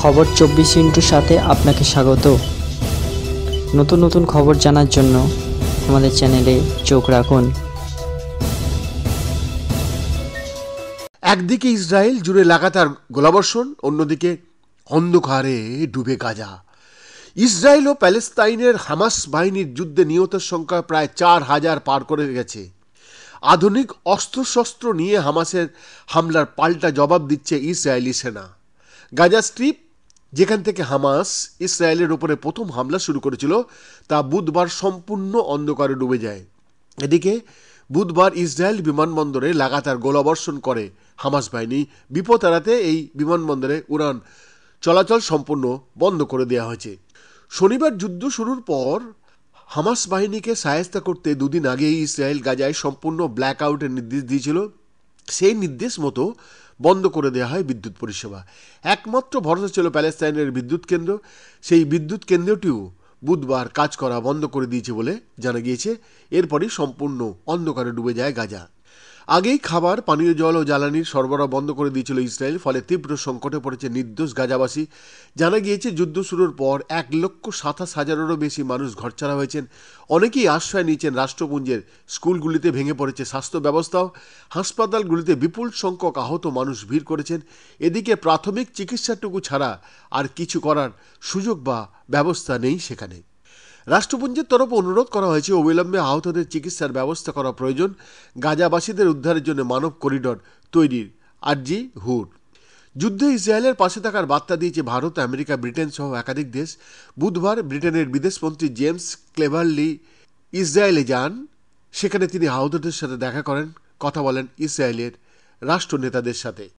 খবর চব্বিশ ইন্টুর সাথে আপনাকে স্বাগত নতুন নতুন খবর জানার জন্য আমাদের চ্যানেলে চোখ রাখুন একদিকে ইসরায়েল জুড়ে লাগাতার গোলাবর্ষণ অন্যদিকে অন্ধকারে ডুবে গাজা ইসরায়েল ও প্যালেস্তাইনের হামাস বাহিনীর যুদ্ধে নিহতের সংখ্যা প্রায় চার হাজার পার করে গেছে আধুনিক অস্ত্রশস্ত্র নিয়ে হামাসের হামলার পাল্টা জবাব দিচ্ছে ইসরায়েলি সেনা গাজা স্ট্রিপ যেখান থেকে হামাস ইসরায়েলের ওপরে প্রথম হামলা শুরু করেছিল তা বুধবার সম্পূর্ণ অন্ধকারে ডুবে যায় এদিকে বুধবার ইসরায়েল বিমানবন্দরে লাগাতার গোলাবর্ষণ করে হামাস বাহিনী বিপদ এড়াতে এই বিমানবন্দরে উড়ান চলাচল সম্পূর্ণ বন্ধ করে দেওয়া হয়েছে শনিবার যুদ্ধ শুরুর পর হামাস বাহিনীকে সায়স্তা করতে দুদিন আগেই ইসরায়েল গাজায় সম্পূর্ণ ব্ল্যাক আউটের নির্দেশ দিয়েছিল সেই নির্দেশ মতো বন্ধ করে দেওয়া হয় বিদ্যুৎ পরিষেবা একমাত্র ভরসা ছিল প্যালেস্তাইনের বিদ্যুৎ কেন্দ্র সেই বিদ্যুৎ কেন্দ্রটিও বুধবার কাজ করা বন্ধ করে দিয়েছে বলে জানা গিয়েছে এরপরই সম্পূর্ণ অন্ধকারে ডুবে যায় গাজা আগেই খাবার পানীয় জল ও জ্বালানির সরবরাহ বন্ধ করে দিয়েছিল ইসরায়েল ফলে তীব্র সংকটে পড়েছে নির্দোষ গাজাবাসী জানা গিয়েছে যুদ্ধ শুরুর পর এক লক্ষ সাতাশ হাজারেরও বেশি মানুষ ঘরছাড়া হয়েছেন অনেকেই আশ্রয় নিয়েছেন রাষ্ট্রপুঞ্জের স্কুলগুলিতে ভেঙে পড়েছে স্বাস্থ্য ব্যবস্থাও হাসপাতালগুলিতে বিপুল সংখ্যক আহত মানুষ ভিড় করেছেন এদিকে প্রাথমিক চিকিৎসাটুকু ছাড়া আর কিছু করার সুযোগ বা ব্যবস্থা নেই সেখানে রাষ্ট্রপুঞ্জের তরফ অনুরোধ করা হয়েছে অবিলম্বে আহতদের চিকিৎসার ব্যবস্থা করা প্রয়োজন গাজাবাসীদের উদ্ধারের জন্য মানব করিডর তৈরির আরজি হুড যুদ্ধে ইসরায়েলের পাশে থাকার বার্তা দিয়েছে ভারত আমেরিকা ব্রিটেন সহ একাধিক দেশ বুধবার ব্রিটেনের বিদেশমন্ত্রী জেমস ক্লেভারলি ইসরায়েলে যান সেখানে তিনি আহতদের সাথে দেখা করেন কথা বলেন ইসরায়েলের রাষ্ট্রনেতাদের সাথে